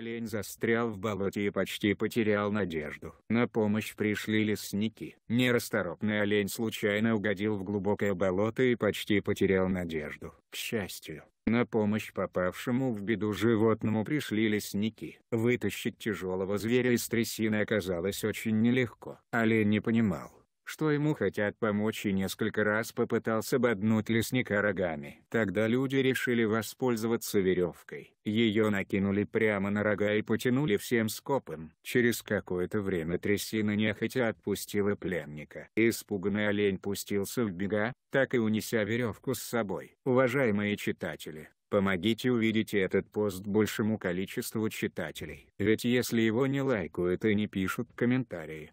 Олень застрял в болоте и почти потерял надежду. На помощь пришли лесники. Нерасторопный олень случайно угодил в глубокое болото и почти потерял надежду. К счастью, на помощь попавшему в беду животному пришли лесники. Вытащить тяжелого зверя из трясины оказалось очень нелегко. Олень не понимал, что ему хотят помочь и несколько раз попытался боднуть лесника рогами. Тогда люди решили воспользоваться веревкой. Ее накинули прямо на рога и потянули всем скопом. Через какое-то время трясина нехотя отпустила пленника. Испуганный олень пустился в бега, так и унеся веревку с собой. Уважаемые читатели, Помогите увидеть этот пост большему количеству читателей. Ведь если его не лайкают и не пишут комментарии,